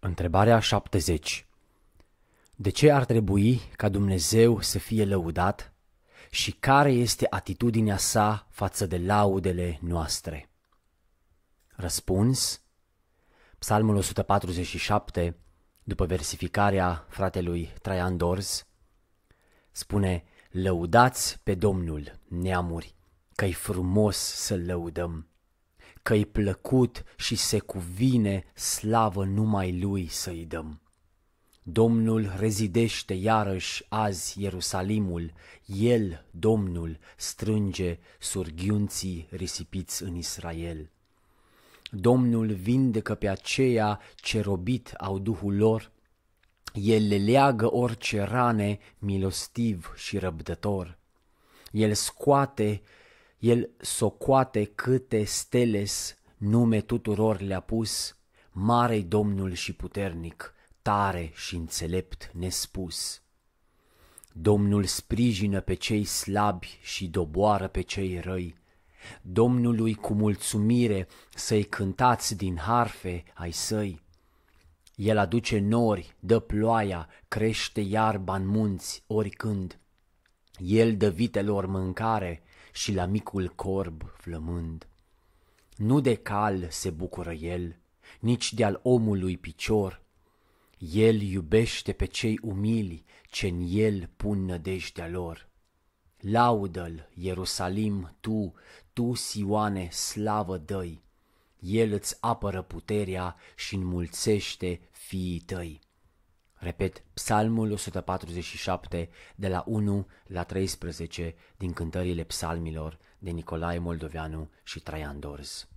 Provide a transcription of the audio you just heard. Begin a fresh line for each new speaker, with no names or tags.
Întrebarea 70. De ce ar trebui ca Dumnezeu să fie lăudat și care este atitudinea sa față de laudele noastre? Răspuns: Psalmul 147, după versificarea fratelui Traian Dors, spune: Lăudați pe Domnul, neamuri, că-i frumos să lăudăm că-i plăcut și se cuvine slavă numai lui să-i dăm. Domnul rezidește iarăși azi Ierusalimul, El, Domnul, strânge surghiunții risipiți în Israel. Domnul vindecă pe aceea ce robit au duhul lor, El le leagă orice rane milostiv și răbdător. El scoate el socoate câte steles nume tuturor le-a pus, mare Domnul și puternic, tare și înțelept nespus. Domnul sprijină pe cei slabi și doboară pe cei răi. Domnului cu mulțumire să-i cântați din harfe ai săi. El aduce nori, dă ploaia, crește iarba în munți, oricând. El dă vitelor mâncare, și la micul corb flămând. Nu de cal se bucură el, nici de al omului picior. El iubește pe cei umili, ce în el pun nădejdea lor. Laudă-l, Ierusalim, tu, tu, Sioane, slavă dăi! El îți apără puterea și înmulțește fiii tăi. Repet, psalmul 147 de la 1 la 13 din cântările psalmilor de Nicolae Moldoveanu și Traian Dorz.